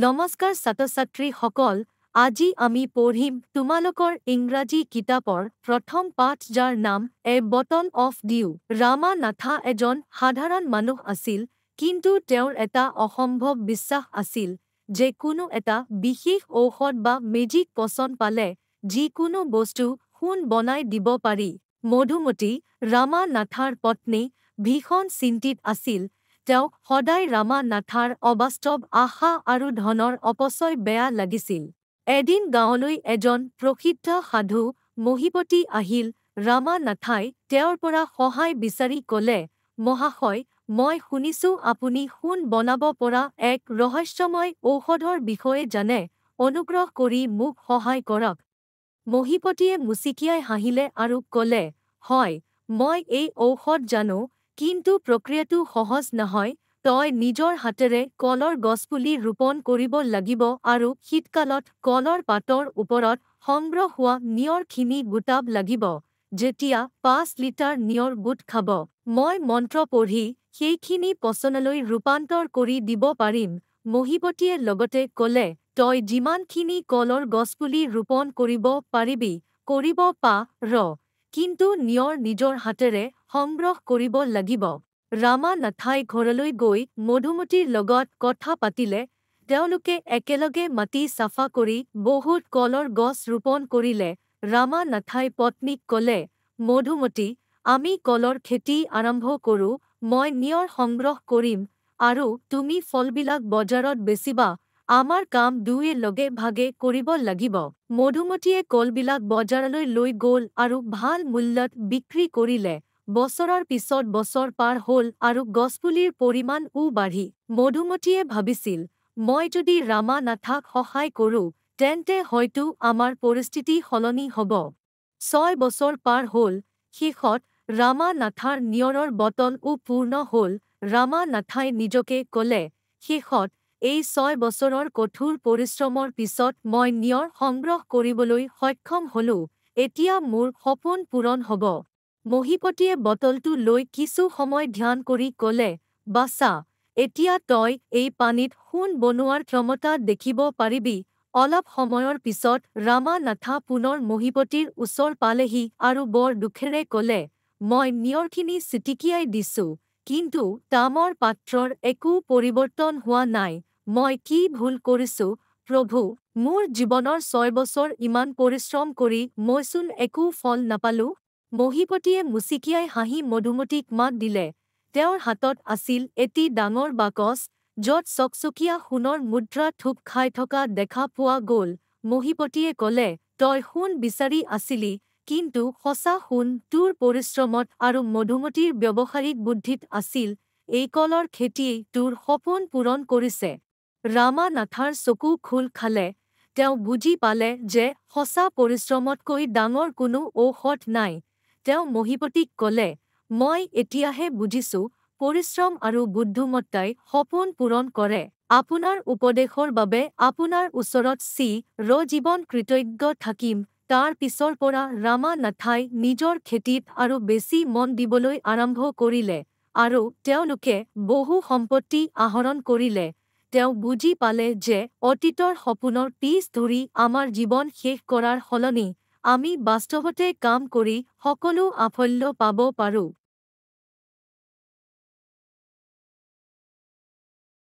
নমস্কাৰ ছাত্ৰ ছাত্ৰীসকল আজি আমি পঢ়িম তোমালোকৰ ইংৰাজী কিতাপৰ প্ৰথম পাঠ যাৰ নাম এ বটন অফ ডিউ ৰামা নাথা এজন সাধাৰণ মানুহ আছিল কিন্তু তেওঁৰ এটা অসম্ভৱ বিশ্বাস আছিল যে কোনো এটা বিশেষ ঔষধ বা মেজিক পচন পালে যিকোনো বস্তু সোণ বনাই দিব পাৰি মধুমতী ৰামা নাথাৰ পত্নী ভীষণ চিন্তিত আছিল তেওঁক সদায় ৰামা নাথাৰ অবাস্তৱ আশা আৰু ধনৰ অপচয় বেয়া লাগিছিল এদিন গাঁৱলৈ এজন প্ৰসিদ্ধ সাধু মহিপতি আহিল ৰামা নাথাই তেওঁৰ পৰা সহায় বিচাৰি ক'লে মহাশয় মই শুনিছোঁ আপুনি সোণ বনাব পৰা এক ৰহস্যময় ঔষধৰ বিষয়ে জানে অনুগ্ৰহ কৰি মোক সহায় কৰক মহিপতিয়ে মুচিকিয়াই হাঁহিলে আৰু ক'লে হয় মই এই ঔষধ জানো কিন্তু প্ৰক্ৰিয়াটো সহজ নহয় তই নিজৰ হাতেৰে কলৰ গছপুলি ৰোপণ কৰিব লাগিব আৰু শীতকালত কলৰ পাতৰ ওপৰত সংগ্ৰহ হোৱা নিয়ৰখিনি গোটাব লাগিব যেতিয়া পাঁচ লিটাৰ নিয়ৰ গোট খাব মই মন্ত্ৰ পঢ়ি সেইখিনি পচনলৈ ৰূপান্তৰ কৰি দিব পাৰিম মহিপতিয়ে লগতে ক'লে তই যিমানখিনি কলৰ গছপুলি ৰোপণ কৰিব পাৰিবি কৰিব পা ৰ কিন্তু নিয়ৰ নিজৰ হাতেৰে সংগ্ৰহ কৰিব লাগিব ৰামা নাথাই ঘৰলৈ গৈ মধুমতীৰ লগত কথা পাতিলে তেওঁলোকে একেলগে মাটি চাফা কৰি বহুত কলৰ গছ ৰোপণ কৰিলে ৰামা নাথাই পত্নীক ক'লে মধুমতী আমি কলৰ খেতি আৰম্ভ কৰোঁ মই নিয়ৰ সংগ্ৰহ কৰিম আৰু তুমি ফলবিলাক বজাৰত বেচিবা আমাৰ কাম দুয়ে লগে ভাগে কৰিব লাগিব মধুমতীয়ে কলবিলাক বজাৰলৈ লৈ গ'ল আৰু ভাল মূল্যত বিক্ৰী কৰিলে বছৰৰ পিছত বছৰ পাৰ হ'ল আৰু গছপুলিৰ পৰিমাণও বাঢ়ি মধুমতীয়ে ভাবিছিল মই যদি ৰামা নাথাক সহায় কৰোঁ তেন্তে হয়তো আমাৰ পৰিস্থিতি সলনি হ'ব ছয় বছৰ পাৰ হ'ল শেষত ৰামা নাথাৰ নিয়ৰৰ বটলও পূৰ্ণ হ'ল ৰামা নাথাই নিজকে ক'লে শেষত এই ছয় বছৰৰ কঠোৰ পৰিশ্ৰমৰ পিছত মই নিয়ৰ সংগ্ৰহ কৰিবলৈ সক্ষম হ'লো এতিয়া মোৰ সপোন পূৰণ হ'ব মহিপতিয়ে বটলটো লৈ কিছু সময় ধ্যান কৰি ক'লে বাছা এতিয়া তই এই পানীত সোণ বনোৱাৰ ক্ষমতা দেখিব পাৰিবি অলপ সময়ৰ পিছত ৰামা নাথা পুনৰ মহিপতিৰ ওচৰ পালেহি আৰু বৰ দুখেৰে ক'লে মই নিয়ৰখিনি চিটিকিয়াই দিছো কিন্তু তামৰ পাত্ৰৰ একো পৰিৱৰ্তন হোৱা নাই মই কি ভুল কৰিছো প্ৰভু মোৰ জীৱনৰ ছয় বছৰ ইমান পৰিশ্ৰম কৰি মইচোন একো ফল নাপালো মহীপতিয়ে মুচিকিয়াই হাঁহি মধুমতীক মাত দিলে তেওঁৰ হাতত আছিল এটি ডাঙৰ বাকচ য'ত চকচকীয়া সোণৰ মুদ্ৰা থোপ খাই থকা দেখা পোৱা গ'ল মহীপতিয়ে ক'লে তই সোণ বিচাৰি আছিলি কিন্তু সঁচা সোণ তোৰ পৰিশ্ৰমত আৰু মধুমতীৰ ব্যৱসায়িক বুদ্ধিত আছিল এই কলৰ খেতিয়েই তোৰ সপোন পূৰণ কৰিছে ৰামানাথাৰ চকু খোল খালে তেওঁ বুজি পালে যে সঁচা পৰিশ্ৰমতকৈ ডাঙৰ কোনো ঔষধ নাই তেওঁ মহিপতিক ক'লে মই এতিয়াহে বুজিছো পৰিশ্ৰম আৰু বুদ্ধিমত্তাই সপোন পূৰণ কৰে আপোনাৰ উপদেশৰ বাবে আপোনাৰ ওচৰত চি ৰজীৱন কৃতজ্ঞ থাকিম তাৰ পিছৰ পৰা ৰামানাথাই নিজৰ খেতিত আৰু বেছি মন দিবলৈ আৰম্ভ কৰিলে আৰু তেওঁলোকে বহু সম্পত্তি আহৰণ কৰিলে তেওঁ বুজি পালে যে অতীতৰ সপোনৰ পিছ ধৰি আমাৰ জীৱন শেষ কৰাৰ সলনি আমি বাস্তৱতে কাম কৰি সকলো সাফল্য পাব পাৰোঁ